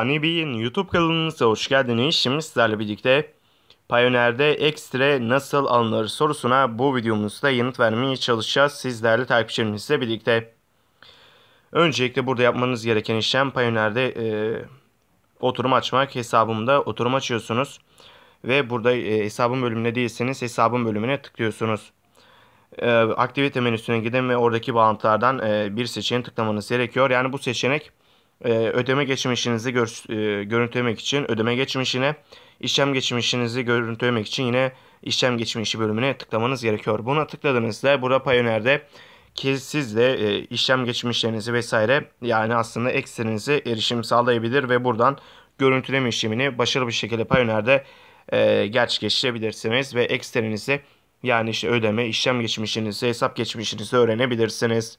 Amibi'nin YouTube kanalınıza hoş geldiniz. Şimdi sizlerle birlikte Pioneer'de ekstra nasıl alınır sorusuna bu videomuzda yanıt vermeye çalışacağız sizlerle takipçilerimizle birlikte. Öncelikle burada yapmanız gereken işlem Pioneer'de e, oturum açmak. Hesabımda oturum açıyorsunuz ve burada e, hesabım bölümüne değilseniz hesabım bölümüne tıklıyorsunuz. E, aktivite menüsüne gidin ve oradaki bağlantılardan e, bir seçeneğe tıklamanız gerekiyor. Yani bu seçenek ee, ödeme geçmişinizi gör, e, görüntülemek için ödeme geçmişine, işlem geçmişinizi görüntülemek için yine işlem geçmişi bölümüne tıklamanız gerekiyor. Bunu tıkladığınızda burada Payoneer'de ki siz de e, işlem geçmişlerinizi vesaire yani aslında Excel'inize erişim sağlayabilir ve buradan görüntüleme işlemini başarılı bir şekilde Payoneer'de e, gerçekleştirebilirsiniz ve Excel'inizi yani işte ödeme, işlem geçmişinizi, hesap geçmişinizi öğrenebilirsiniz.